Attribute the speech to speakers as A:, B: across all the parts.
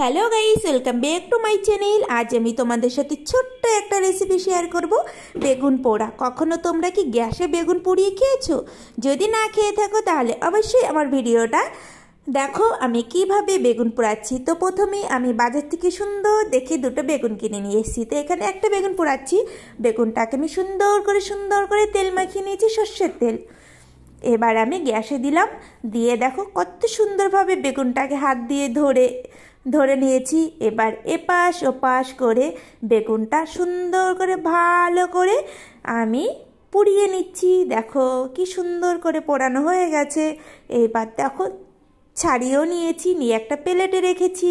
A: hello guys welcome back to my channel আজ আমি তোমাদের সাথে ছোট্ট একটা রেসিপি শেয়ার করব বেগুন পোড়া কখনো তোমরা কি গ্যাসে বেগুন পুড়িয়ে খেয়েছো যদি না খেয়ে থাকো তাহলে অবশ্যই আমার ভিডিওটা দেখো আমি কিভাবে বেগুন পোড়াচ্ছি তো প্রথমে আমি বাজার থেকে সুন্দর দেখে দুটো বেগুন কিনে নিয়ে এসেছি তো এখানে একটা বেগুন পোড়াচ্ছি বেগুনটাকে আমি সুন্দর করে সুন্দর করে তেল মাখিয়ে নিয়েছি সর্ষের তেল এবার আমি গ্যাসে দিলাম দিয়ে দেখো কত সুন্দরভাবে বেগুনটাকে হাত দিয়ে ধরে ধরে নিয়েছি এবার এপাশ ওপাশ করে বেগুনটা সুন্দর করে ভালো করে আমি পুড়িয়ে নিচ্ছি দেখো কি সুন্দর করে পোড়ানো হয়ে গেছে এবার দেখো ছাড়িয়েও নিয়েছি নিয়ে একটা প্লেটে রেখেছি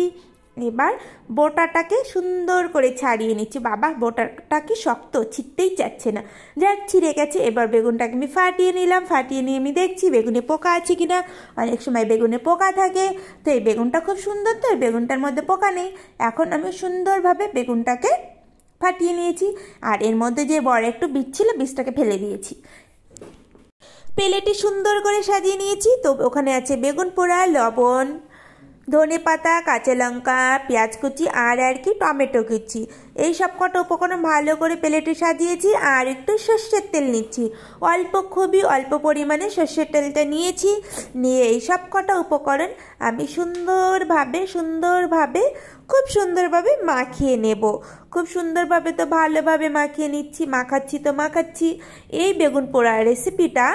A: এবার বোটাটাকে সুন্দর করে ছাড়িয়ে নিচ্ছি বাবা বোটাটা কি শক্ত ছিটতেই চাচ্ছে না যাক ছিঁড়ে গেছে এবার বেগুনটাকে আমি ফাটিয়ে নিলাম ফাটিয়ে নিয়ে আমি দেখছি বেগুনে পোকা আছে কি না অনেক সময় বেগুনে পোকা থাকে তো এই বেগুনটা খুব সুন্দর তো এই বেগুনটার মধ্যে পোকা নেই এখন আমি সুন্দরভাবে বেগুনটাকে ফাটিয়ে নিয়েছি আর এর মধ্যে যে বড় একটু বীজ ছিল বীজটাকে ফেলে দিয়েছি পেলেটি সুন্দর করে সাজিয়ে নিয়েছি তো ওখানে আছে বেগুন পোড়া লবণ ধনে পাতা কাঁচা লঙ্কা পেঁয়াজ কুচি আর আর কি টমেটো কুচি এই সব কটা উপকরণ ভালো করে প্লেটে সাজিয়েছি আর একটু সর্ষের তেল নিচ্ছি অল্প খুবই অল্প পরিমাণে সর্ষের তেলটা নিয়েছি নিয়ে এই সব কটা উপকরণ আমি সুন্দরভাবে সুন্দরভাবে খুব সুন্দরভাবে মাখিয়ে নেব খুব সুন্দরভাবে তো ভালোভাবে মাখিয়ে নিচ্ছি মাখাচ্ছি তো মাখাচ্ছি এই বেগুন পোড়া রেসিপিটা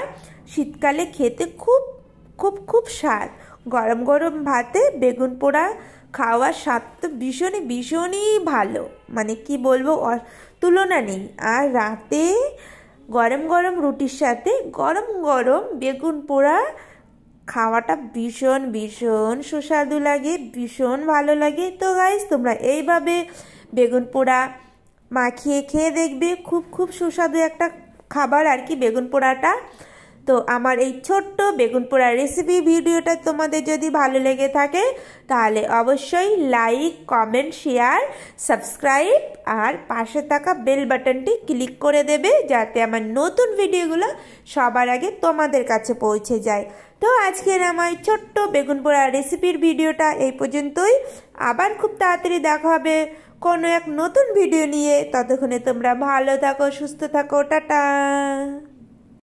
A: শীতকালে খেতে খুব খুব খুব স্বাদ গরম গরম ভাতে বেগুন পোড়া খাওয়ার স্বাদ তো ভীষণই ভীষণই ভালো মানে কি বলবো তুলনা নেই আর রাতে গরম গরম রুটির সাথে গরম গরম বেগুন পোড়া খাওয়াটা ভীষণ ভীষণ সুস্বাদু লাগে ভীষণ ভালো লাগে তো গাইজ তোমরা এইভাবে বেগুন পোড়া মাখিয়ে খেয়ে দেখবে খুব খুব সুস্বাদু একটা খাবার আর কি বেগুন পোড়াটা তো আমার এই ছোট্ট বেগুন পোড়া রেসিপি ভিডিওটা তোমাদের যদি ভালো লেগে থাকে তাহলে অবশ্যই লাইক কমেন্ট শেয়ার সাবস্ক্রাইব আর পাশে থাকা বেল বাটনটি ক্লিক করে দেবে যাতে আমার নতুন ভিডিওগুলো সবার আগে তোমাদের কাছে পৌঁছে যায় তো আজকের আমার ছোট্ট বেগুন পোড়া রেসিপির ভিডিওটা এই পর্যন্তই আবার খুব তাড়াতাড়ি দেখা হবে কোনো এক নতুন ভিডিও নিয়ে ততক্ষণে তোমরা ভালো থাকো সুস্থ থাকো টাটা